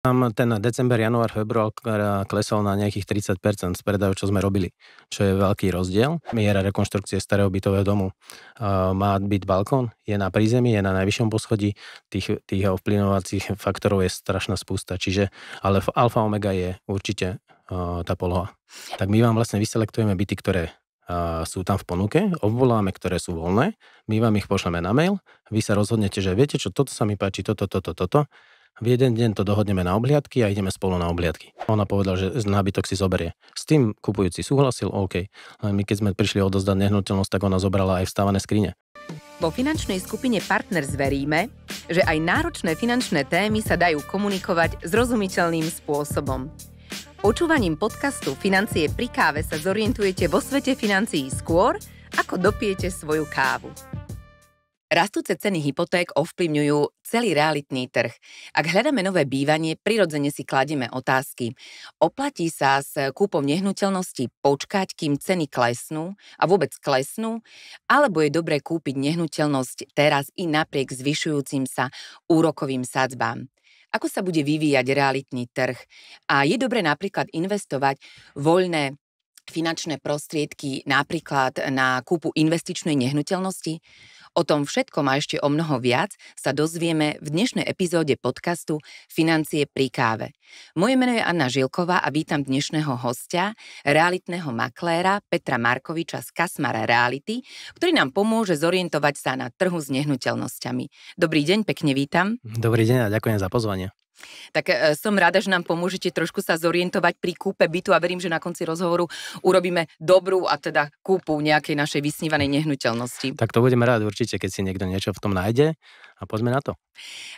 Tam ten december, január, február klesol na nejakých 30% z predajov, čo sme robili, čo je veľký rozdiel. Miera rekonštrukcie starého bytového domu má byť balkón, je na prízemí, je na najvyššom poschodí, tých, tých ovplyvňovacích faktorov je strašná spústa, čiže ale alfa omega je určite tá poloha. Tak my vám vlastne vyselektujeme byty, ktoré sú tam v ponuke, obvoláme, ktoré sú voľné, my vám ich pošleme na mail, vy sa rozhodnete, že viete čo, toto sa mi páči, toto, toto, toto, v jeden deň to dohodneme na obliadky a ideme spolu na obliadky. Ona povedala, že nábytok si zoberie. S tým kupujúci súhlasil, OK. Ale my keď sme prišli odozdať nehnuteľnosť, tak ona zobrala aj vstávané skrine. Vo finančnej skupine Partner zveríme, že aj náročné finančné témy sa dajú komunikovať zrozumiteľným spôsobom. Počúvaním podcastu Financie pri káve sa zorientujete vo svete financií skôr, ako dopijete svoju kávu. Rastúce ceny hypoték ovplyvňujú celý realitný trh. Ak hľadáme nové bývanie, prirodzene si kladieme otázky. Oplatí sa s kúpom nehnuteľnosti počkať, kým ceny klesnú a vôbec klesnú? Alebo je dobré kúpiť nehnuteľnosť teraz i napriek zvyšujúcim sa úrokovým sadzbám? Ako sa bude vyvíjať realitný trh? A je dobré napríklad investovať voľné finančné prostriedky napríklad na kúpu investičnej nehnuteľnosti? O tom všetkom a ešte o mnoho viac sa dozvieme v dnešnej epizóde podcastu Financie pri káve. Moje meno je Anna Žilková a vítam dnešného hostia, realitného makléra Petra Markoviča z Kasmara Reality, ktorý nám pomôže zorientovať sa na trhu s nehnuteľnosťami. Dobrý deň, pekne vítam. Dobrý deň a ďakujem za pozvanie. Tak e, som rada, že nám pomôžete trošku sa zorientovať pri kúpe bytu a verím, že na konci rozhovoru urobíme dobrú a teda kúpu nejakej našej vysnívanej nehnuteľnosti. Tak to budeme rád určite, keď si niekto niečo v tom nájde. A poďme na to.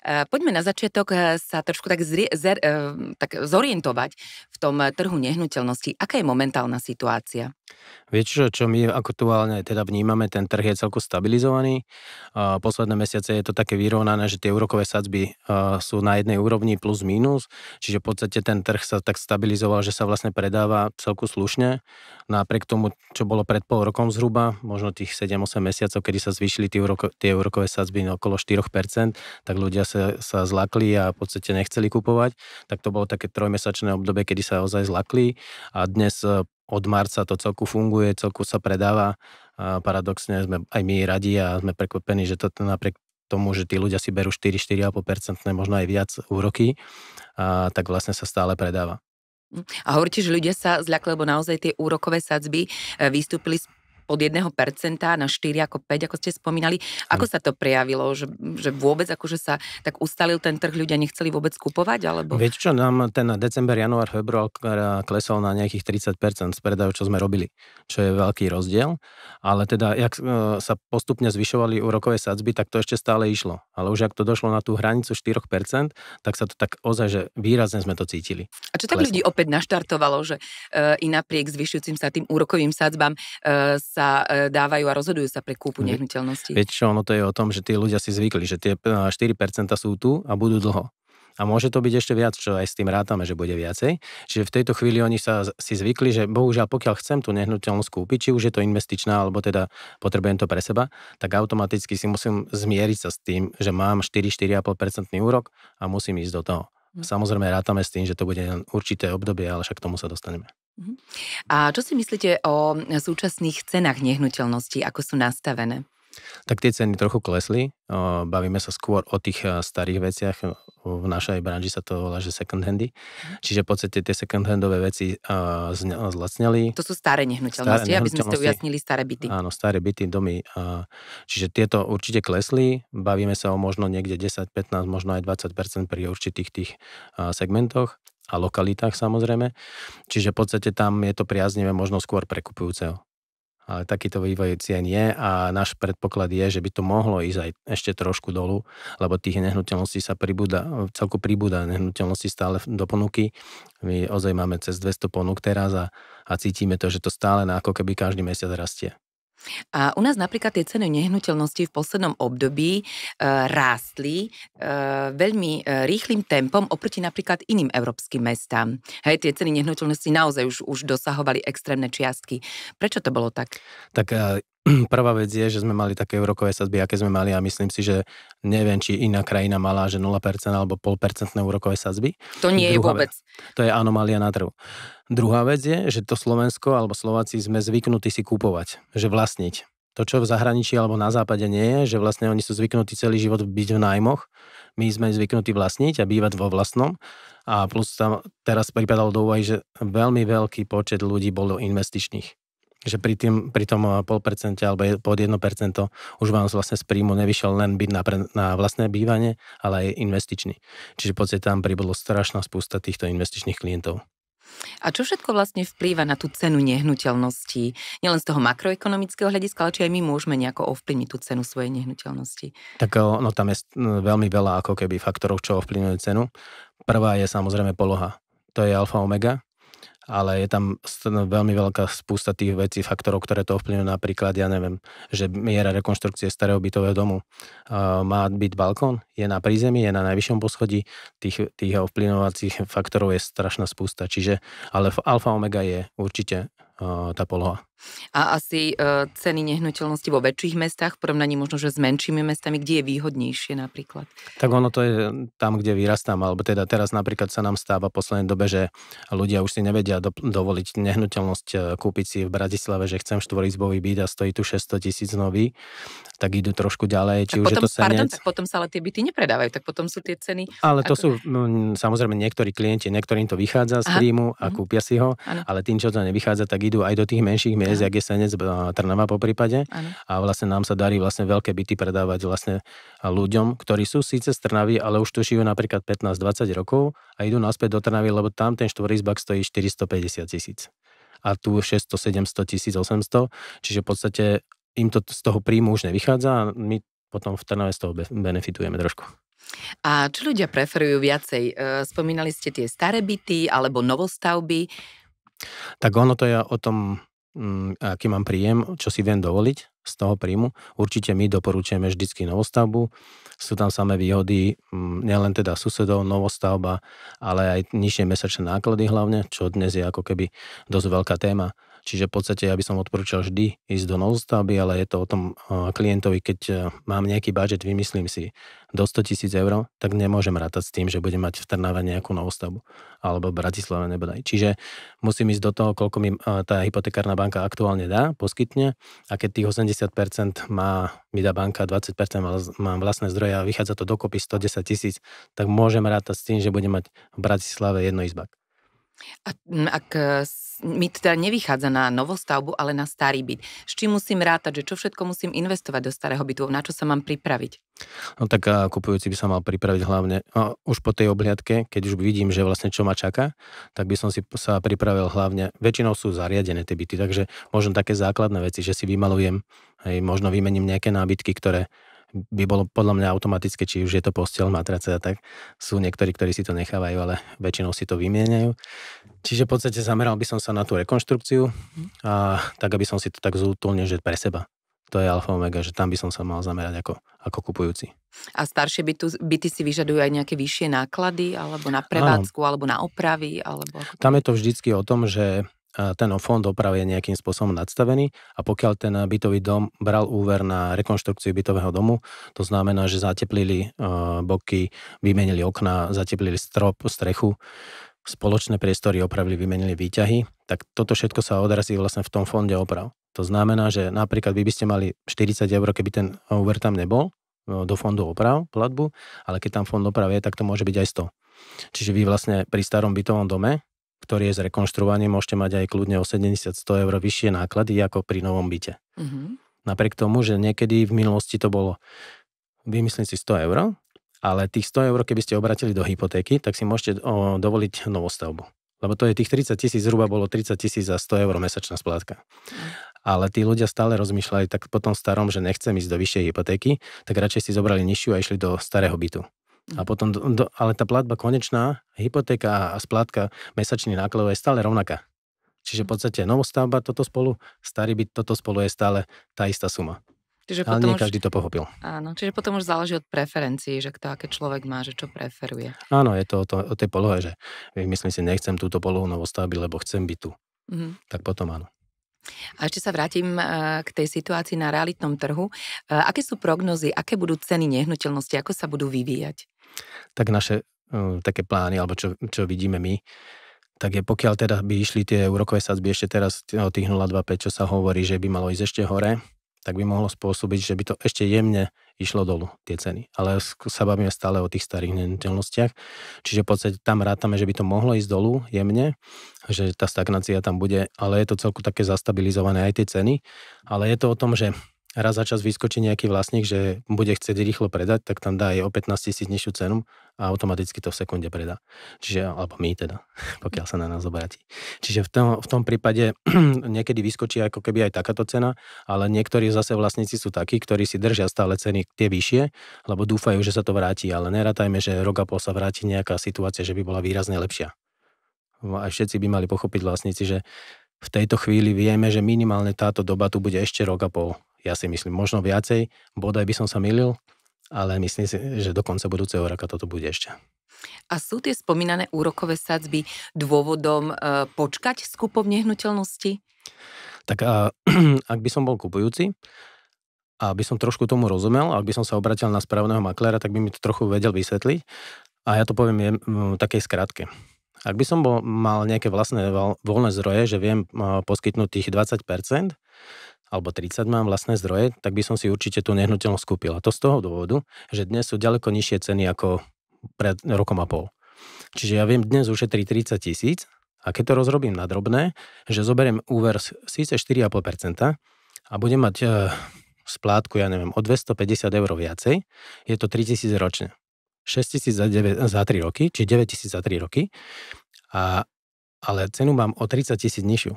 Poďme na začiatok sa trošku tak, zri- zer, tak zorientovať v tom trhu nehnuteľnosti. Aká je momentálna situácia? Vieš, čo my aktuálne teda vnímame, ten trh je celko stabilizovaný. Posledné mesiace je to také vyrovnané, že tie úrokové sadzby sú na jednej úrovni plus minus, čiže v podstate ten trh sa tak stabilizoval, že sa vlastne predáva celku slušne. Napriek tomu, čo bolo pred pol rokom zhruba, možno tých 7-8 mesiacov, kedy sa zvýšili tie, úrokové sadzby okolo 4 tak ľudia sa, sa zlakli a v podstate nechceli kupovať. Tak to bolo také trojmesačné obdobie, kedy sa ozaj zlakli a dnes e, od marca to celku funguje, celku sa predáva. A paradoxne sme aj my radi a sme prekvapení, že to napriek tomu, že tí ľudia si berú 4-4,5%, možno aj viac úroky, a tak vlastne sa stále predáva. Hm. A hovoríte, že ľudia sa zľakli, lebo naozaj tie úrokové sadzby e, vystúpili z od 1% na 4 ako 5, ako ste spomínali. Ako sa to prejavilo? Že, že vôbec akože sa tak ustalil ten trh, ľudia nechceli vôbec kupovať? Alebo... Viete čo, nám ten december, január, február klesol na nejakých 30% z predajov, čo sme robili, čo je veľký rozdiel. Ale teda, jak e, sa postupne zvyšovali úrokové sadzby, tak to ešte stále išlo. Ale už ak to došlo na tú hranicu 4%, tak sa to tak ozaj, že výrazne sme to cítili. A čo tak Kleslo. ľudí opäť naštartovalo, že e, i napriek zvyšujúcim sa tým úrokovým sadzbám e, sa sa e, dávajú a rozhodujú sa pre kúpu nehnuteľnosti? Viete čo, ono to je o tom, že tí ľudia si zvykli, že tie 4% e, sú tu a budú dlho. A môže to byť ešte viac, čo aj s tým rátame, že bude viacej. Čiže v tejto chvíli oni sa si zvykli, že bohužiaľ pokiaľ chcem tú nehnuteľnosť kúpiť, či už je to investičná, alebo teda potrebujem to pre seba, tak automaticky si musím zmieriť sa s tým, že mám 4-4,5% úrok a musím ísť do toho. Hm. Samozrejme rátame s tým, že to bude určité obdobie, ale však k tomu sa dostaneme. Mhm. A čo si myslíte o súčasných cenách nehnuteľností, ako sú nastavené? Tak tie ceny trochu klesli. Bavíme sa skôr o tých e, starých veciach. V našej branži sa to volá, že second handy. Mhm. Čiže v podstate tie second handové veci e, zlacňali. To sú staré nehnuteľnosti, staré aby sme ste ujasnili staré byty. Áno, staré byty, domy. E, čiže tieto určite klesli. Bavíme sa o možno niekde 10, 15, možno aj 20% pri určitých tých segmentoch a lokalitách samozrejme. Čiže v podstate tam je to priaznivé možno skôr pre kupujúceho. Ale takýto vývoj cien je a náš predpoklad je, že by to mohlo ísť aj ešte trošku dolu, lebo tých nehnuteľností sa pribúda, celku pribúda nehnuteľnosti stále do ponuky. My ozaj máme cez 200 ponúk teraz a, a cítime to, že to stále na ako keby každý mesiac rastie. A u nás napríklad tie ceny nehnuteľnosti v poslednom období e, rástli e, veľmi e, rýchlým tempom oproti napríklad iným európskym mestám. Hej, tie ceny nehnuteľnosti naozaj už, už dosahovali extrémne čiastky. Prečo to bolo tak? Tak e, prvá vec je, že sme mali také úrokové sadzby, aké sme mali a myslím si, že neviem, či iná krajina mala, že 0% alebo 0,5% úrokové sadzby. To nie Druhá je vôbec. Vec, to je anomália na trhu. Druhá vec je, že to Slovensko alebo Slováci sme zvyknutí si kúpovať, že vlastniť to, čo v zahraničí alebo na západe nie je, že vlastne oni sú zvyknutí celý život byť v nájmoch, my sme zvyknutí vlastniť a bývať vo vlastnom a plus tam teraz pripadalo do úvahy, že veľmi veľký počet ľudí bolo investičných že pri, tým, pri tom eh, percente alebo pod 1% už vám vlastne z príjmu nevyšiel len byt na, pre, na vlastné bývanie, ale aj investičný. Čiže v podstate tam pribudlo strašná spústa týchto investičných klientov. A čo všetko vlastne vplýva na tú cenu nehnuteľnosti? Nielen z toho makroekonomického hľadiska, ale či aj my môžeme nejako ovplyvniť tú cenu svojej nehnuteľnosti? Tak eh, no, tam je hm, veľmi veľa ako keby faktorov, čo ovplyvňujú cenu. Prvá je samozrejme poloha. To je alfa omega ale je tam veľmi veľká spústa tých vecí, faktorov, ktoré to ovplyvňujú. Napríklad, ja neviem, že miera rekonštrukcie starého bytového domu uh, má byť balkón, je na prízemí, je na najvyššom poschodí, tých, tých ovplyvňovacích faktorov je strašná spústa. Čiže, ale alfa omega je určite uh, tá poloha. A asi e, ceny nehnuteľnosti vo väčších mestách v porovnaní možno, že s menšími mestami, kde je výhodnejšie napríklad? Tak ono to je tam, kde vyrastám, alebo teda teraz napríklad sa nám stáva v poslednej dobe, že ľudia už si nevedia do, dovoliť nehnuteľnosť e, kúpiť si v Bratislave, že chcem štvorizbový byt a stojí tu 600 tisíc nový, tak idú trošku ďalej. Či tak už potom, je to Pardon, tak potom sa ale tie byty nepredávajú, tak potom sú tie ceny... Ale to ako... sú m, samozrejme niektorí klienti, niektorým to vychádza z príjmu a mhm. kúpia si ho, ano. ale tým, čo to nevychádza, tak idú aj do tých menších miest jak jesenec eh, Trnava po prípade. Ano. A vlastne nám sa darí vlastne veľké byty predávať vlastne eh, ľuďom, ktorí sú síce z Trnavy, ale už tu žijú napríklad 15-20 rokov a idú naspäť do Trnavy, lebo tam ten štvorizbak stojí 450 tisíc a tu 600, 700, 800, čiže v podstate im to z toho príjmu už nevychádza a my potom v Trnave z toho benefitujeme trošku. A čo ľudia preferujú viacej? Eh, spomínali ste tie staré byty alebo novostavby? Tak ono to je o tom Mm, aký mám príjem, čo si viem dovoliť z toho príjmu. Určite my doporučujeme vždycky novostavbu. Sú tam samé výhody, mm, nielen teda susedov, novostavba, ale aj nižšie mesačné náklady hlavne, čo dnes je ako keby dosť veľká téma Čiže v podstate ja by som odporúčal vždy ísť do novostavby, ale je to o tom eh, klientovi, keď eh, mám nejaký budget, vymyslím si do 100 tisíc eur, tak nemôžem rátať s tým, že budem mať v Trnave nejakú novostavbu alebo v Bratislave nebodaj. Čiže musím ísť do toho, koľko mi eh, tá hypotekárna banka aktuálne dá, poskytne a keď tých 80% má, mi dá banka, 20% mám vlastné zdroje a vychádza to dokopy 110 tisíc, tak môžem rátať s tým, že budem mať v Bratislave izbak. A, ak e, mi teda nevychádza na novostavbu, ale na starý byt. S čím musím rátať, že čo všetko musím investovať do starého bytu, na čo sa mám pripraviť? No tak a, e, kupujúci by sa mal pripraviť hlavne a, už po tej obhliadke, keď už vidím, že vlastne čo ma čaká, tak by som si sa pripravil hlavne, väčšinou sú zariadené tie byty, takže možno také základné veci, že si vymalujem, hej, možno vymením nejaké nábytky, ktoré by bolo podľa mňa automatické, či už je to postel, matrace a tak. Sú niektorí, ktorí si to nechávajú, ale väčšinou si to vymieňajú. Čiže v podstate zameral by som sa na tú rekonštrukciu a tak, aby som si to tak zútulnil, že pre seba. To je alfa omega, že tam by som sa mal zamerať ako, ako kupujúci. A staršie bytu, byty si vyžadujú aj nejaké vyššie náklady, alebo na prevádzku, ano. alebo na opravy? Alebo... Tam je to vždycky o tom, že ten fond opravy je nejakým spôsobom nadstavený a pokiaľ ten bytový dom bral úver na rekonštrukciu bytového domu, to znamená, že zateplili boky, vymenili okna, zateplili strop, strechu, spoločné priestory opravili, vymenili výťahy, tak toto všetko sa odrazí vlastne v tom fonde oprav. To znamená, že napríklad vy by ste mali 40 eur, keby ten úver tam nebol, e, do fondu oprav platbu, ale keď tam fond oprav je, tak to môže byť aj 100. Čiže vy vlastne pri starom bytovom dome ktorý je zrekonštruovaný, môžete mať aj kľudne o 70-100 eur vyššie náklady ako pri novom byte. Mm-hmm. Napriek tomu, že niekedy v minulosti to bolo, vymyslím si 100 eur, ale tých 100 eur, keby ste obratili do hypotéky, tak si môžete o, dovoliť novostavbu. Lebo to je tých 30 tisíc, zhruba bolo 30 tisíc za 100 eur mesačná splátka. Mhm. ale tí ľudia stále rozmýšľali tak po tom starom, že nechcem ísť do vyššej hypotéky, tak radšej si zobrali nižšiu a išli do starého bytu. A potom, do, ale tá platba konečná, hypotéka a splátka mesačný nákladov je stále rovnaká. Čiže v hm. podstate novostavba toto spolu, starý byt toto spolu je stále tá istá suma. Čiže Ale nie už, každý to pochopil. Áno, čiže potom už záleží od preferencií, že kto aké človek má, že čo preferuje. Áno, je to o, to, o tej polohe, že myslím si, nechcem túto polohu novostavby, lebo chcem byť tu. Mhm. Tak potom áno. A ešte sa vrátim e, k tej situácii na realitnom trhu. E, aké sú prognozy, aké budú ceny nehnuteľnosti, ako sa budú vyvíjať? tak naše e, také plány, alebo čo, čo vidíme my, tak je pokiaľ teda by išli tie úrokové sadzby ešte teraz o tých 0,25, čo sa hovorí, že by malo ísť ešte hore, tak by mohlo spôsobiť, že by to ešte jemne išlo dolu, tie ceny. Ale sa bavíme stále o tých starých nehnuteľnostiach. Čiže v podstate tam rátame, že by to mohlo ísť dolu jemne, že tá stagnácia tam bude, ale je to celku také zastabilizované aj tie ceny. Ale je to o tom, že raz za čas vyskočí nejaký vlastník, že bude chcieť rýchlo predať, tak tam dá aj o 15 tisíc nižšiu cenu a automaticky to v sekunde predá. Čiže, alebo my teda, pokiaľ sa na nás obráti. Čiže v tom, v tom prípade niekedy vyskočí ako keby aj takáto cena, ale niektorí zase vlastníci sú takí, ktorí si držia stále ceny tie vyššie, lebo dúfajú, že sa to vráti, ale nerátajme, že rok a pol sa vráti nejaká situácia, že by bola výrazne lepšia. A všetci by mali pochopiť vlastníci, že v tejto chvíli vieme, že minimálne táto doba tu bude ešte rok a pol ja si myslím, možno viacej, bodaj by som sa milil, ale myslím si, že do konca budúceho roka toto bude ešte. A sú tie spomínané úrokové sadzby dôvodom e, počkať s kúpom nehnuteľnosti? Tak a, ak by som bol kupujúci, a by som trošku tomu rozumel, ak by som sa obratil na správneho maklera, tak by mi to trochu vedel vysvetliť. A ja to poviem je, m, takej skratke. Ak by som bol, mal nejaké vlastné voľné zdroje, že viem poskytnúť tých 20%, alebo 30 mám vlastné zdroje, tak by som si určite tú nehnuteľnosť kúpil. A to z toho dôvodu, že dnes sú ďaleko nižšie ceny ako pred rokom a pol. Čiže ja viem dnes ušetriť 30 tisíc a keď to rozrobím na drobné, že zoberiem úver síce 4,5% a budem mať e, splátku, ja neviem, o 250 eur viacej, je to 3000 ročne. 6000 za, za 3 roky, či tisíc za 3 roky, a, ale cenu mám o 30 tisíc nižšiu.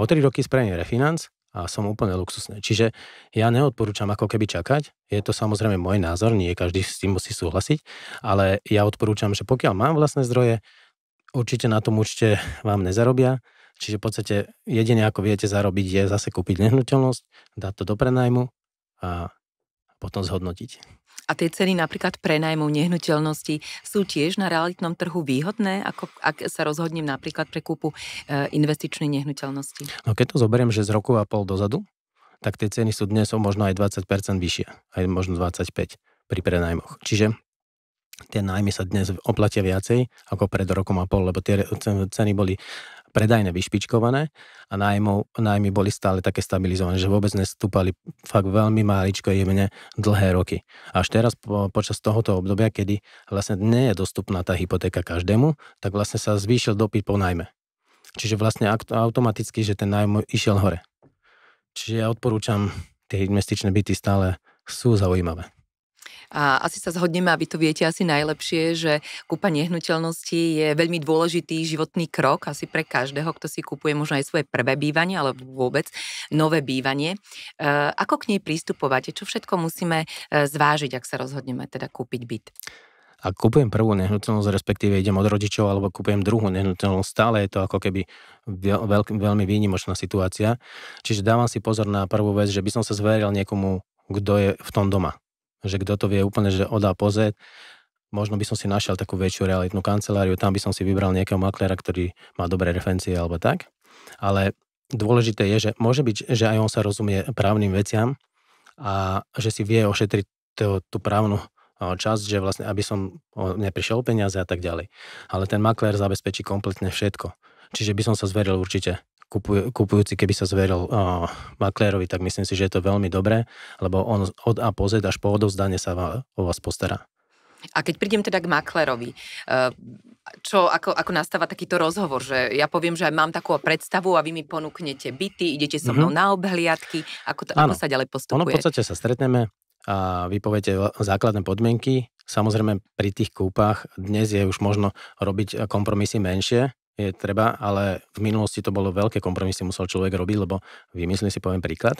O 3 roky spravím refinanc, a som úplne luxusný. Čiže ja neodporúčam ako keby čakať, je to samozrejme môj názor, nie každý s tým musí súhlasiť, ale ja odporúčam, že pokiaľ mám vlastné zdroje, určite na tom určite vám nezarobia, čiže v podstate jediné, ako viete zarobiť, je zase kúpiť nehnuteľnosť, dať to do prenajmu a potom zhodnotiť. A tie ceny napríklad prenajmu nehnuteľnosti sú tiež na realitnom trhu výhodné, ako ak sa rozhodnem napríklad pre kúpu e, investičnej nehnuteľnosti? No keď to zoberiem, že z roku a pol dozadu, tak tie ceny sú dnes možno aj 20% vyššie, aj možno 25% pri prenajmoch. Čiže tie nájmy sa dnes oplatia viacej ako pred rokom a pol, lebo tie ceny boli predajne vyšpičkované a nájmo, nájmy boli stále také stabilizované, že vôbec nestúpali fakt veľmi máličko jemne dlhé roky. Až teraz po, počas tohoto obdobia, kedy vlastne nie je dostupná tá hypotéka každému, tak vlastne sa zvýšil dopyt po najmä. Čiže vlastne automaticky, že ten nájom išiel hore. Čiže ja odporúčam, tie investičné byty stále sú zaujímavé. A asi sa zhodneme, a vy to viete asi najlepšie, že kúpa nehnuteľnosti je veľmi dôležitý životný krok asi pre každého, kto si kupuje možno aj svoje prvé bývanie, alebo vôbec nové bývanie. E, ako k nej prístupovať? Čo všetko musíme e, zvážiť, ak sa rozhodneme teda kúpiť byt? a kúpujem prvú nehnuteľnosť, respektíve idem od rodičov alebo kupujem druhú nehnuteľnosť, stále je to ako keby veľk, veľmi výnimočná situácia. Čiže dávam si pozor na prvú vec, že by som sa zveril niekomu, kto je v tom doma že kto to vie úplne, že odá pozet, možno by som si našiel takú väčšiu realitnú kanceláriu, tam by som si vybral nejakého maklera, ktorý má dobré referencie alebo tak. Ale dôležité je, že môže byť, že aj on sa rozumie právnym veciam a že si vie ošetriť to, tú právnu časť, že vlastne, aby som neprišiel peniaze a tak ďalej. Ale ten maklér zabezpečí kompletne všetko. Čiže by som sa zveril určite kupuj, kupujúci, keby sa zveril uh, maklérovi, tak myslím si, že je to veľmi dobré, lebo on od A po Z až po odovzdanie sa o vás postará. A keď prídem teda k maklérovi, čo, ako, ako nastáva takýto rozhovor, že ja poviem, že mám takú predstavu a vy mi ponúknete byty, idete so mnou mm-hmm. na obhliadky, ako, to, ako sa ďalej postupuje? Ono v podstate sa stretneme a vy poviete základné podmienky. Samozrejme pri tých kúpach dnes je už možno robiť kompromisy menšie, je treba, ale v minulosti to bolo veľké kompromisy, musel človek robiť, lebo vymyslím si poviem príklad,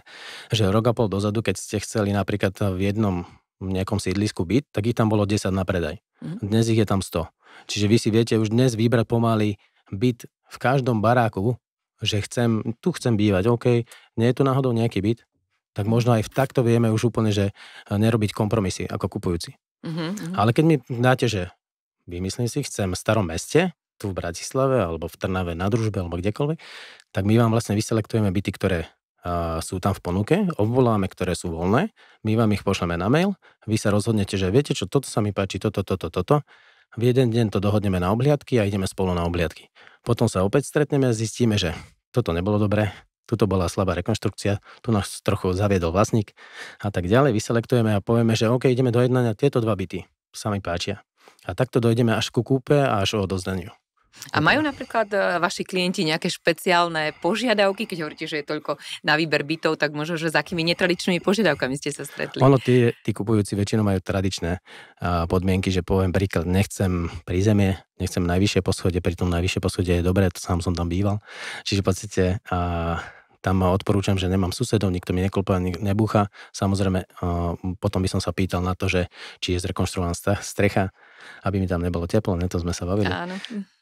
že rok a pol dozadu, keď ste chceli napríklad v jednom nejakom sídlisku byť, tak ich tam bolo 10 na predaj. Mm-hmm. Dnes ich je tam 100. Čiže vy si viete už dnes vybrať pomaly byt v každom baráku, že chcem, tu chcem bývať, OK, nie je tu náhodou nejaký byt, tak možno aj v takto vieme už úplne, že eh, nerobiť kompromisy ako kupujúci. Mm-hmm. Ale keď mi dáte, že vymyslím si, chcem v starom meste, tu v Bratislave alebo v Trnave na družbe alebo kdekoľvek, tak my vám vlastne vyselektujeme byty, ktoré sú tam v ponuke, obvoláme, ktoré sú voľné, my vám ich pošleme na mail, vy sa rozhodnete, že viete čo, toto sa mi páči, toto, toto, toto, v jeden deň to dohodneme na obliadky a ideme spolu na obliadky. Potom sa opäť stretneme a zistíme, že toto nebolo dobré, tuto bola slabá rekonštrukcia, tu nás trochu zaviedol vlastník a tak ďalej. Vyselektujeme a povieme, že OK, ideme do jednania tieto dva byty, sa mi páčia. A takto dojdeme až ku kúpe a až o odozdaniu. A majú napríklad e, vaši klienti nejaké špeciálne požiadavky, keď hovoríte, že je toľko na výber bytov, tak možno, že s akými netradičnými požiadavkami ste sa stretli? Ono, tí, tí kupujúci väčšinou majú tradičné e, podmienky, že poviem príklad, nechcem prízemie, nechcem najvyššie poschodie, pri tom najvyššie poschodie je dobré, to sám som tam býval. Čiže v podstate a e, tam odporúčam, že nemám susedov, nikto mi neklopá, nebúcha. Samozrejme, potom by som sa pýtal na to, že či je zrekonštruovaná strecha, aby mi tam nebolo teplo, ne to sme sa bavili. Áno.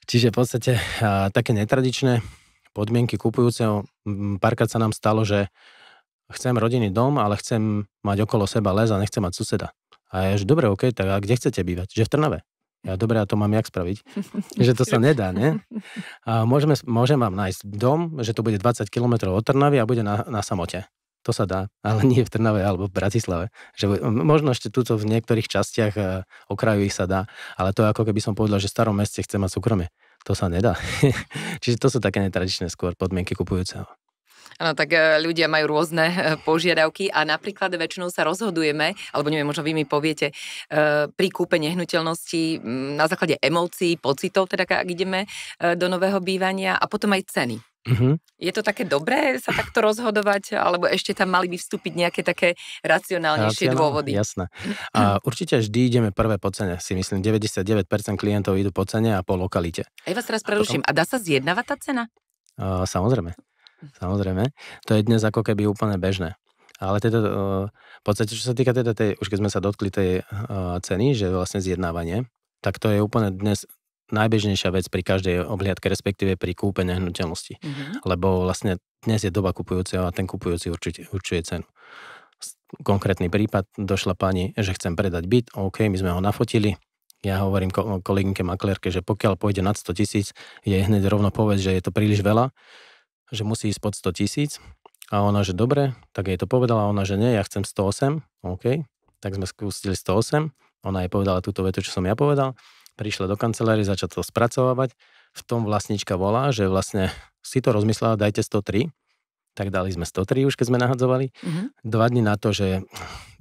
Čiže v podstate a, také netradičné podmienky kupujúceho. Párkrát sa nám stalo, že chcem rodinný dom, ale chcem mať okolo seba les a nechcem mať suseda. A ja, že dobre, OK, tak a kde chcete bývať? Že v Trnave. Ja, dobre, a to mám jak spraviť? že to sa nedá, ne? A môžeme, môžem vám nájsť dom, že to bude 20 km od Trnavy a bude na, na samote to sa dá, ale nie v Trnave alebo v Bratislave. Že možno ešte tuto v niektorých častiach e, okrajových sa dá, ale to je ako keby som povedal, že v starom meste chce mať súkromie. To sa nedá. Čiže to sú také netradičné skôr podmienky kupujúceho. Áno, tak e, ľudia majú rôzne e, požiadavky a napríklad väčšinou sa rozhodujeme, alebo neviem, možno vy mi poviete, pri kúpe nehnuteľnosti na základe emócií, pocitov, teda ak ideme do nového bývania a potom aj ceny. Mm-hmm. Je to také dobré sa takto rozhodovať, alebo ešte tam mali by vstúpiť nejaké také racionálnejšie Racionál, dôvody? Jasné. A mm-hmm. určite vždy ideme prvé po cene, si myslím. 99% klientov idú po cene a po lokalite. A ja vás teraz preruším. A, potom... a dá sa zjednávať tá cena? Uh, samozrejme. Samozrejme. To je dnes ako keby úplne bežné. Ale teda, uh, v podstate, čo sa týka teda tej, už keď sme sa dotkli tej uh, ceny, že vlastne zjednávanie, tak to je úplne dnes najbežnejšia vec pri každej obhliadke, respektíve pri kúpe nehnuteľnosti. Mm-hmm. Lebo vlastne dnes je doba kupujúceho a ten kupujúci určite, určuje cenu. Konkrétny prípad, došla pani, že chcem predať byt, OK, my sme ho nafotili, ja hovorím kolegynke maklérke, že pokiaľ pôjde nad 100 tisíc, je hneď rovno povedz, že je to príliš veľa, že musí ísť pod 100 tisíc. A ona, že dobre, tak jej to povedala, ona, že nie, ja chcem 108, OK, tak sme skúsili 108, ona jej povedala túto vetu, čo som ja povedal, prišla do kancelárie, začal to spracovávať. V tom vlastnička volá, že vlastne si to rozmyslela, dajte 103. Tak dali sme 103 už, keď sme nahadzovali. Uh-huh. Dva dní na to, že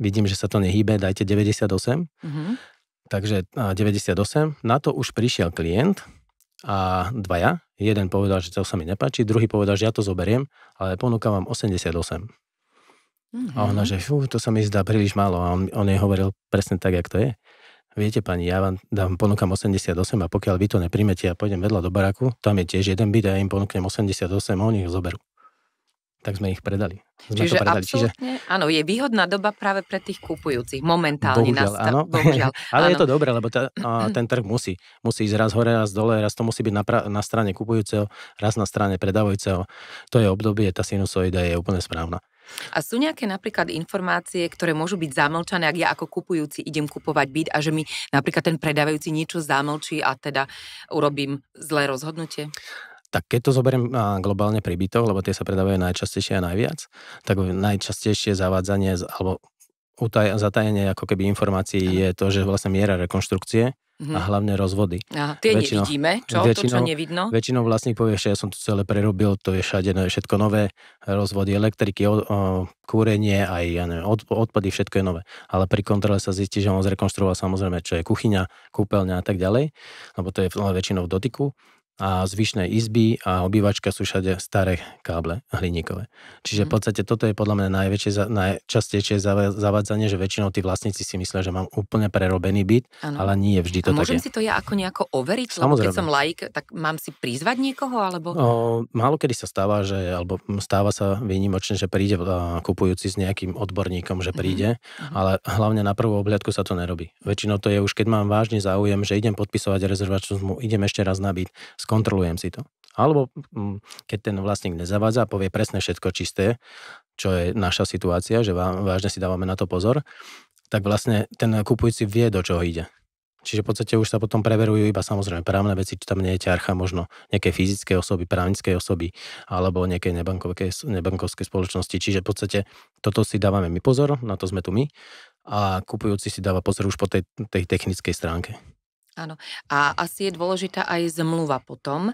vidím, že sa to nehýbe, dajte 98. Uh-huh. Mhm. Takže 98. Na to už prišiel klient a dvaja. Jeden povedal, že to sa mi nepáči, druhý povedal, že ja to zoberiem, ale ponúkam vám 88. Uh-huh. A ona, mhm. že fú, to sa mi zdá príliš málo. A on, on jej hovoril presne tak, jak to je. Viete, pani, ja vám dám, ponúkam 88 a pokiaľ vy to neprimete ja pôjdem vedľa do baraku, tam je tiež jeden byt a ja im ponúknem 88 a oni ich zoberú. Tak sme ich predali. Sme Čiže to predali. absolútne, Čiže... áno, je výhodná doba práve pre tých kúpujúcich. momentálne. Bohužiaľ, nastav... áno. Bohužiaľ, Ale áno. je to dobré, lebo ta, a, ten trh musí. Musí ísť raz hore, raz dole, raz to musí byť na, pra, na strane kupujúceho, raz na strane predávajúceho. To je obdobie, tá sinusoida je úplne správna. A sú nejaké napríklad informácie, ktoré môžu byť zamlčané, ak ja ako kupujúci idem kupovať byt a že mi napríklad ten predávajúci niečo zamlčí a teda urobím zlé rozhodnutie? Tak keď to zoberiem globálne pri bytoch, lebo tie sa predávajú najčastejšie a najviac, tak najčastejšie zavádzanie alebo utaj- zatajenie ako keby informácií je to, že vlastne miera rekonštrukcie mm-hmm. a hlavne rozvody. Aha, tie väčšinou, nevidíme, čo? Väčšinou, to, čo nevidno? Väčšinou vlastník povie, že ja som to celé prerobil, to je všade, no je všetko nové, rozvody elektriky, o, o, kúrenie, aj ja neviem, od, odpady, všetko je nové. Ale pri kontrole sa zistí, že on zrekonštruoval samozrejme, čo je kuchyňa, kúpeľňa a tak ďalej, lebo to je no, väčšinou v dotyku a zvyšnej izby a obývačka sú všade staré káble hliníkové. Čiže v mm. podstate toto je podľa mňa najväčšie, najčastejšie zavádzanie, že väčšinou tí vlastníci si myslia, že mám úplne prerobený byt, ano. ale nie je vždy to a môžem také. si to ja ako nejako overiť? Samozrejme. Lebo keď som laik, tak mám si prizvať niekoho? Alebo... O, málo kedy sa stáva, že, alebo stáva sa výnimočne, že príde kupujúci s nejakým odborníkom, že mhm. príde, mm-hmm. ale hlavne na prvú obliadku sa to nerobí. Väčšinou to je už, keď mám vážny záujem, že idem podpisovať rezervačnú zmluvu, idem ešte raz na byt, skontrolujem si to. Alebo mm, keď ten vlastník nezavádza a povie presne všetko čisté, čo je naša situácia, že vážne si dávame na to pozor, tak vlastne ten kupujúci vie, do čoho ide. Čiže v podstate už sa potom preverujú iba samozrejme právne veci, či tam nie je ťarcha možno nejaké fyzické osoby, právnické osoby alebo nejakej nebankovskej spoločnosti. Čiže v podstate toto si dávame my pozor, na to sme tu my a kupujúci si dáva pozor už po tej, tej technickej stránke. Áno. A asi je dôležitá aj zmluva potom. E,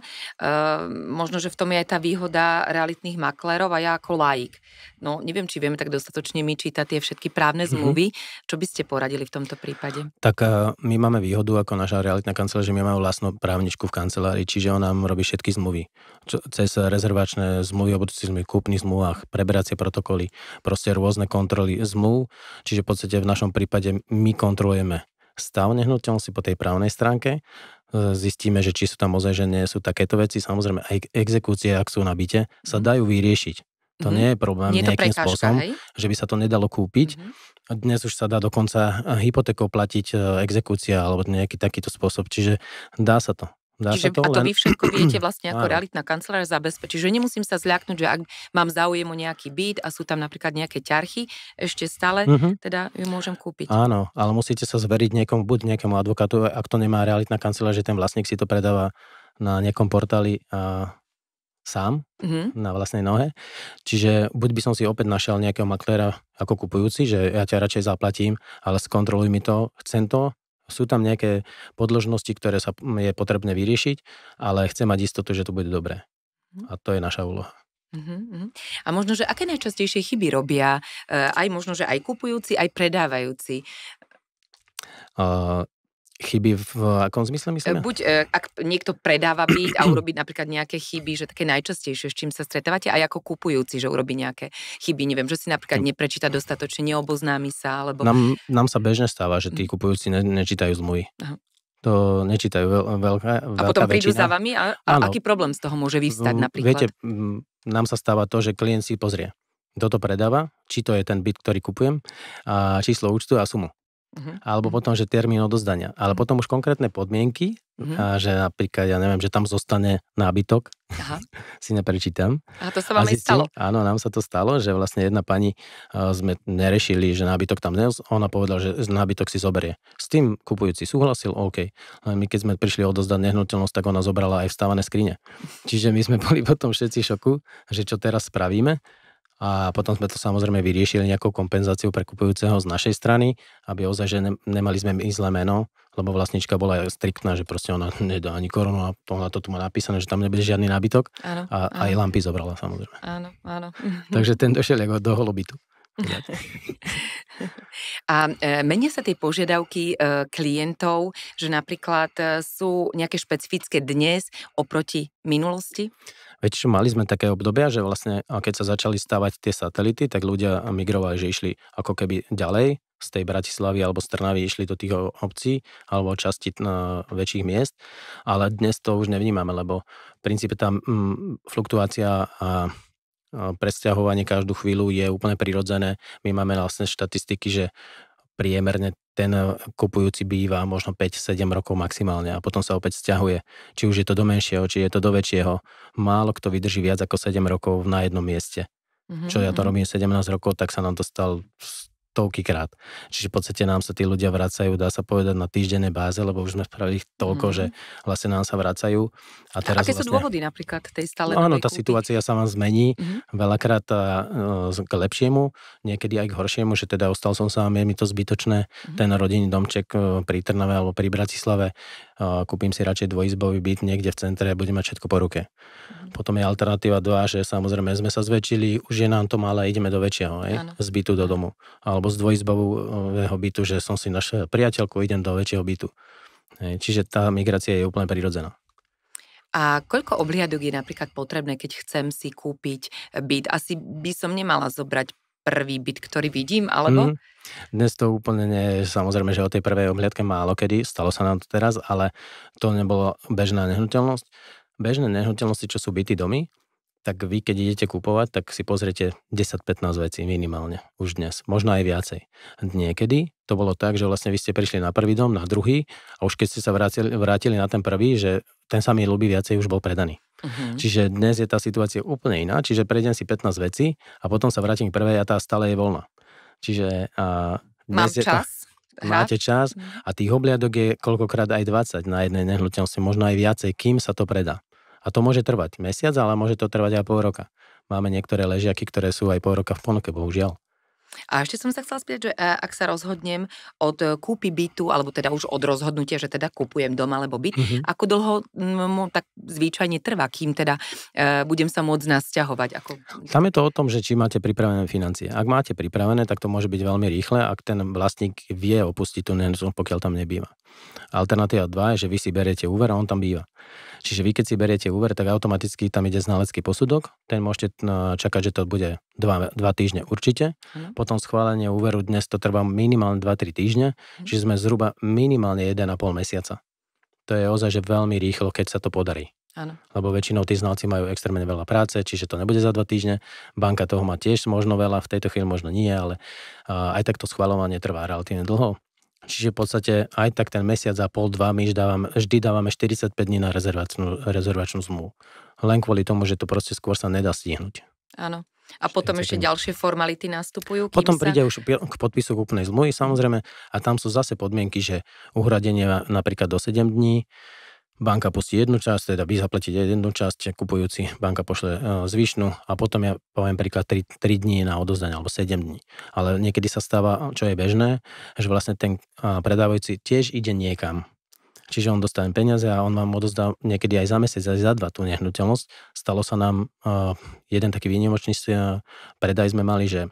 možno, že v tom je aj tá výhoda realitných maklérov a ja ako laik. No, neviem, či vieme tak dostatočne my čítať tie všetky právne mhm. zmluvy. Mm-hmm. Čo by ste poradili v tomto prípade? Tak my máme výhodu ako naša realitná kancelária, že my máme vlastnú právničku v kancelárii, čiže ona nám robí všetky zmluvy. Čo, cez rezervačné zmluvy o si zmluvy, kúpny zmluvách, preberacie protokoly, proste rôzne kontroly zmluv. Čiže v podstate v našom prípade my kontrolujeme stav nehnuteľnosti po tej právnej stránke, zistíme, že či sú tam ozaj, že nie sú takéto veci. Samozrejme, aj exekúcie, ak sú na byte, sa mhm. dajú vyriešiť. To mm-hmm. nie je problém nie je nejakým prekážka, spôsobom, hej? že by sa to nedalo kúpiť. Mm-hmm. Dnes už sa dá dokonca hypotékou platiť e, exekúcia alebo nejaký takýto spôsob, čiže dá sa to. Dá Čiže to a to len... vy všetko viete vlastne ako realitná kancelár zabezpečiť. Že nemusím sa zľaknúť, že ak mám záujem o nejaký byt a sú tam napríklad nejaké ťarchy, ešte stále mm-hmm. teda ju môžem kúpiť. Áno, ale musíte sa zveriť niekomu, buď nejakému advokátu, ak to nemá realitná kancelár, že ten vlastník si to predáva na nejakom portáli a sám, mm-hmm. na vlastnej nohe. Čiže buď by som si opäť našiel nejakého makléra ako kupujúci, že ja ťa radšej zaplatím, ale skontroluj mi to, chcem to, sú tam nejaké podložnosti, ktoré sa je potrebné vyriešiť, ale chcem mať istotu, že to bude dobré. Mhm. A to je naša úloha. Uh-huh. A možno, že aké najčastejšie chyby robia eh, aj možno, že aj kupujúci, aj predávajúci? Uh, Chyby v akom zmysle myslíme? E, buď e, ak niekto predáva byt a urobí napríklad nejaké chyby, že také najčastejšie, s čím sa stretávate, aj ako kupujúci, že urobí nejaké chyby, neviem, že si napríklad hm. neprečíta dostatočne, neoboznámi sa, alebo... Nám, nám sa bežne stáva, že tí kupujúci ne, nečítajú zmluvy. to nečítajú veľ, veľká, A potom prídu väčšina. za vami a, a aký problém z toho môže vyvstať napríklad? Viete, nám sa stáva to, že klient si pozrie, kto to predáva, či to je ten byt, ktorý kupujem, a číslo účtu a sumu. Uh-huh. Alebo potom, že termín odozdania. Ale mm-hmm. potom už konkrétne podmienky, uh-huh. a že napríklad, ja neviem, že tam zostane nábytok, Aha. si neprečítam. A to sa vám aj stalo? Áno, nám sa to stalo, že vlastne jedna pani uh, sme nerešili, že nábytok tam nes, ona povedala, že nábytok si zoberie. S tým kupujúci súhlasil, OK. Ale my keď sme prišli odozdať nehnuteľnosť, tak ona zobrala aj vstávané skrine. Čiže my sme boli potom všetci šoku, že čo teraz spravíme a potom sme to samozrejme vyriešili nejakou kompenzáciou pre kupujúceho z našej strany, aby ozaj, že ne, nemali sme my zlé meno, lebo vlastnička bola striktná, že proste ona nedá ani korunu a ona to tu má napísané, že tam nebude žiadny nábytok áno, a áno. aj lampy zobrala samozrejme. Áno, áno. Takže ten došiel ako do holobitu. A e, menia sa tie požiadavky e, klientov, že napríklad e, sú nejaké špecifické dnes oproti minulosti? Veď čo, mali sme také obdobia, že vlastne keď sa začali stavať tie satelity, tak ľudia migrovali, že išli ako keby ďalej z tej Bratislavy alebo z Trnavy išli do tých obcí alebo časti na väčších miest, ale dnes to už nevnímame, lebo v princípe tá mm, fluktuácia a presťahovanie každú chvíľu je úplne prirodzené. My máme vlastne štatistiky, že priemerne ten eh, kupujúci býva možno 5-7 rokov maximálne a potom sa opäť stiahuje. Či už je to do menšieho, či je to do väčšieho. Málo kto vydrží viac ako 7 rokov na jednom mieste. Mm-hmm. Čo ja to mhm. robím 17 rokov, tak sa nám dostal stovky krát. Čiže v podstate nám sa tí ľudia vracajú, dá sa povedať, na týždennej báze, lebo už sme spravili ich toľko, mm-hmm. že vlastne nám sa vracajú. A teraz Aké vlastne... sú dôvody napríklad tej stále? No, áno, tá kúpy? situácia sa vám zmení mm-hmm. veľakrát e, k lepšiemu, niekedy aj k horšiemu, že teda ostal som sám, je mi to zbytočné. Mm-hmm. Ten rodinný domček e, pri Trnave alebo pri Bratislave kúpim si radšej dvojizbový byt niekde v centre, budem mať všetko po ruke. Mhm. Potom je alternatíva 2, že samozrejme sme sa zväčšili, už je nám to malé, ideme do väčšieho, aj? z bytu do mhm. domu. Alebo z dvojizbového bytu, že som si našiel priateľku, idem do väčšieho bytu. Aj? Čiže tá migrácia je úplne prirodzená. A koľko obliadok je napríklad potrebné, keď chcem si kúpiť byt? Asi by som nemala zobrať prvý byt, ktorý vidím, alebo... Mm. Dnes to úplne nie je, samozrejme, že o tej prvej obhliadke málo kedy, stalo sa nám to teraz, ale to nebolo bežná nehnuteľnosť. Bežné nehnuteľnosti, čo sú byty, domy, tak vy, keď idete kupovať, tak si pozriete 10-15 vecí minimálne už dnes, možno aj viacej. Niekedy to bolo tak, že vlastne vy ste prišli na prvý dom, na druhý a už keď ste sa vrátili, vrátili na ten prvý, že ten samý ľubí viacej, už bol predaný. Uh-huh. Čiže dnes je tá situácia úplne iná, čiže prejdem si 15 vecí a potom sa vrátim k prvej a tá stále je voľná. Čiže... A Mám je čas? Tá, máte čas mhm. a tých obliadok je koľkokrát aj 20 na jednej nehnuteľnosti, možno aj viacej, kým sa to predá. A to môže trvať mesiac, ale môže to trvať aj pol roka. Máme niektoré ležiaky, ktoré sú aj pol roka v ponuke, bohužiaľ. A ešte som sa chcela spýtať, že e, ak sa rozhodnem od e, kúpy bytu, alebo teda už od rozhodnutia, že teda kupujem dom alebo byt, mm-hmm. ako dlho mu tak zvyčajne trvá, kým teda e, budem sa môcť nasťahovať? Ako... Tam je to o tom, že či máte pripravené financie. Ak máte pripravené, tak to môže byť veľmi rýchle, ak ten vlastník vie opustiť tú nehnuteľnosť, pokiaľ tam nebýva. Alternatíva 2 je, že vy si beriete úver a on tam býva. Čiže vy, keď si beriete úver, tak automaticky tam ide znalecký posudok. Ten môžete no, čakať, že to bude 2, 2 týždne určite. Mm. Potom schválenie úveru dnes to trvá minimálne 2-3 týždne, mm. čiže sme zhruba minimálne 1,5 mesiaca. To je ozaj, že veľmi rýchlo, keď sa to podarí. Ano. Lebo väčšinou tí znalci majú extrémne veľa práce, čiže to nebude za dva týždne. Banka toho má tiež možno veľa, v tejto chvíli možno nie, ale aj takto schvalovanie trvá relatívne dlho. Čiže v podstate aj tak ten mesiac a pol, dva my dávam, vždy dávame 45 dní na rezervačnú, rezervačnú zmluvu. Len kvôli tomu, že to proste skôr sa nedá stihnúť. Áno. A potom ešte ďalšie formality nastupujú. Potom sa... príde už k podpisu kúpnej zmluvy samozrejme a tam sú zase podmienky, že uhradenie napríklad do 7 dní, banka pustí jednu časť, teda vy zaplatíte jednu časť, kupujúci banka pošle e, zvyšnú a potom ja poviem príklad 3, 3 dní na odozdanie alebo 7 dní. Ale niekedy sa stáva, čo je bežné, že vlastne ten e, predávajúci tiež ide niekam. Čiže on dostane peniaze a on vám odozdá niekedy aj za mesiac, aj za dva tú nehnuteľnosť. Stalo sa nám uh, jeden taký výnimočný predaj sme mali, že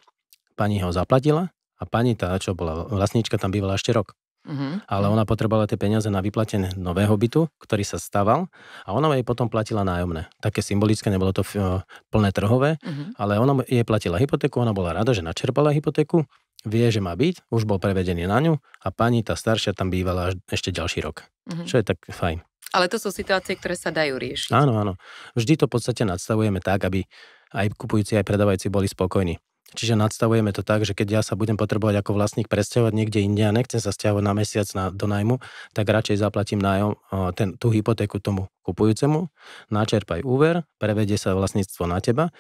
pani ho zaplatila a pani tá, čo bola vlastníčka, tam bývala ešte rok. Mm-hmm. Ale ona potrebovala tie peniaze na vyplatenie nového bytu, ktorý sa staval a ona jej potom platila nájomné. Také symbolické, nebolo to e, plné trhové, mm-hmm. ale ona jej platila hypotéku, ona bola rada, že načerpala hypotéku, vie, že má byť, už bol prevedený na ňu a pani, tá staršia, tam bývala ešte ďalší rok. Mm-hmm. Čo je tak fajn. Ale to sú situácie, ktoré sa dajú riešiť. Áno, áno. Vždy to v podstate nadstavujeme tak, aby aj kupujúci, aj predávajúci boli spokojní. Čiže nadstavujeme to tak, že keď ja sa budem potrebovať ako vlastník presťahovať niekde inde a nechcem sa stiahovať na mesiac na, do najmu, tak radšej zaplatím nájom, ten, tú hypotéku tomu kupujúcemu, načerpaj úver, prevedie sa vlastníctvo na teba,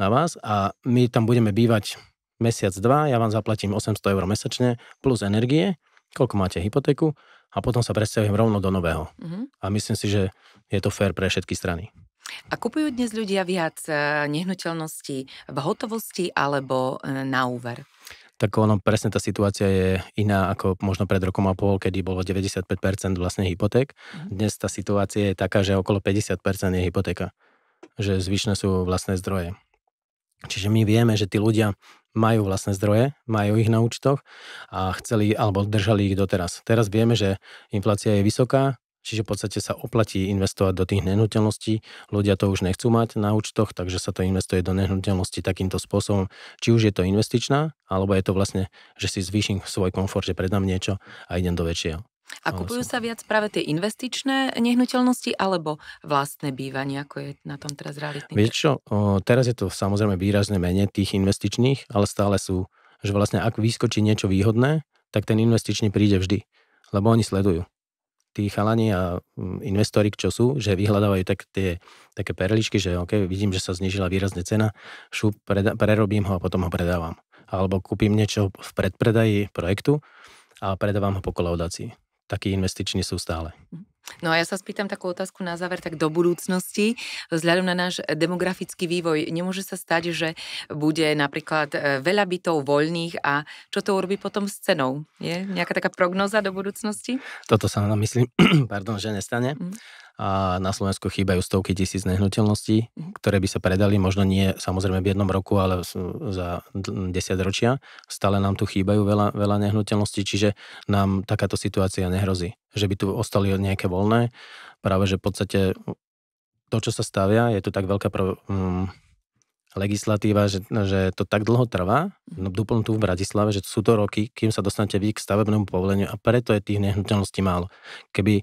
na vás a my tam budeme bývať mesiac, dva, ja vám zaplatím 800 eur mesačne plus energie, koľko máte hypotéku a potom sa presťahujem rovno do nového. Mm-hmm. A myslím si, že je to fér pre všetky strany. A kupujú dnes ľudia viac e, nehnuteľností v hotovosti alebo e, na úver? tak ono, presne tá situácia je iná ako možno pred rokom a pol, kedy bolo 95% vlastne hypoték. Mhm. Dnes tá situácia je taká, že okolo 50% je hypotéka. Že zvyšné sú vlastné zdroje. Čiže my vieme, že tí ľudia majú vlastné zdroje, majú ich na účtoch a chceli alebo držali ich doteraz. Teraz vieme, že inflácia je vysoká, Čiže v podstate sa oplatí investovať do tých nehnuteľností. Ľudia to už nechcú mať na účtoch, takže sa to investuje do nehnuteľnosti takýmto spôsobom. Či už je to investičná, alebo je to vlastne, že si zvýšim svoj komfort, že predám niečo a idem do väčšieho. A kupujú sa viac práve tie investičné nehnuteľnosti alebo vlastné bývanie, ako je na tom teraz realitný? Vieš čo, o, teraz je to samozrejme výrazne menej tých investičných, ale stále sú, že vlastne ak vyskočí niečo výhodné, tak ten investičný príde vždy, lebo oni sledujú tí chalani a mm, investori, čo sú, že vyhľadávajú tak tie, také perličky, že okay, vidím, že sa znižila výrazne cena, šup, preda- prerobím ho a potom ho predávam. Alebo kúpim niečo v predpredaji projektu a predávam ho po kolaudácii. Takí investiční sú stále. Mm. No a ja sa spýtam takú otázku na záver, tak do budúcnosti, vzhľadom na náš demografický vývoj, nemôže sa stať, že bude napríklad e, veľa bytov voľných a čo to urobí potom s cenou? Je nejaká taká prognoza do budúcnosti? Toto sa na myslím, pardon, že nestane. Mm a na Slovensku chýbajú stovky tisíc nehnuteľností, mhm. ktoré by sa predali, možno nie samozrejme v jednom roku, ale za 10 ročia. Stále nám tu chýbajú veľa, veľa nehnuteľností, čiže nám takáto situácia nehrozí. Že by tu ostali nejaké voľné, práve že v podstate to, čo sa stavia, je tu tak veľká pro, um, legislatíva, že, že to tak dlho trvá, mhm. no duplom tu v Bratislave, že sú to roky, kým sa dostanete vy k stavebnému povoleniu a preto je tých nehnuteľností málo. Keby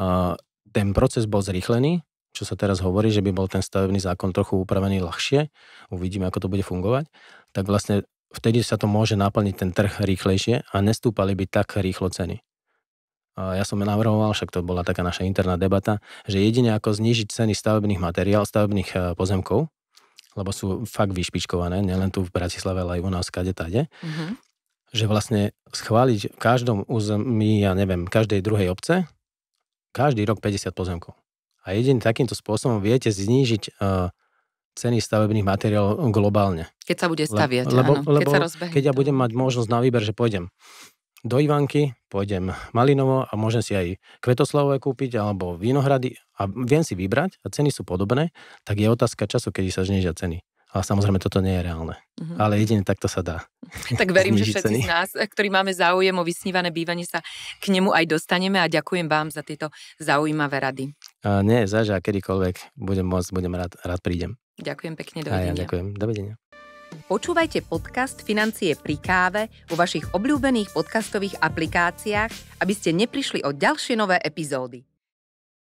uh, ten proces bol zrýchlený, čo sa teraz hovorí, že by bol ten stavebný zákon trochu upravený ľahšie, uvidíme, ako to bude fungovať, tak vlastne vtedy sa to môže naplniť ten trh rýchlejšie a nestúpali by tak rýchlo ceny. A ja som navrhoval, však to bola taká naša interná debata, že jedine ako znižiť ceny stavebných materiál, stavebných eh, pozemkov, lebo sú fakt vyšpičkované, nielen tu v Bratislave, ale aj u nás, kade, tade, mm-hmm. že vlastne schváliť v každom území, ja neviem, každej druhej obce každý rok 50 pozemkov. A jediný takýmto spôsobom viete znížiť uh, ceny stavebných materiálov globálne. Keď sa bude staviať, Le, lebo, áno, lebo, keď sa rozbehne. Keď ja budem mať možnosť na výber, že pôjdem do Ivanky, pôjdem Malinovo a môžem si aj Kvetoslavové kúpiť alebo Vinohrady a viem si vybrať a ceny sú podobné, tak je otázka času, kedy sa znižia ceny. Ale samozrejme, toto nie je reálne. Mm-hmm. Ale jedine takto sa dá. Tak verím, že všetci ceny. z nás, ktorí máme záujem o vysnívané bývanie, sa k nemu aj dostaneme a ďakujem vám za tieto zaujímavé rady. A nie, zaža, kedykoľvek budem môcť, budem rád, rád prídem. Ďakujem pekne, dovidenia. A ja ďakujem, dovidenia. Počúvajte podcast Financie pri káve vo vašich obľúbených podcastových aplikáciách, aby ste neprišli o ďalšie nové epizódy.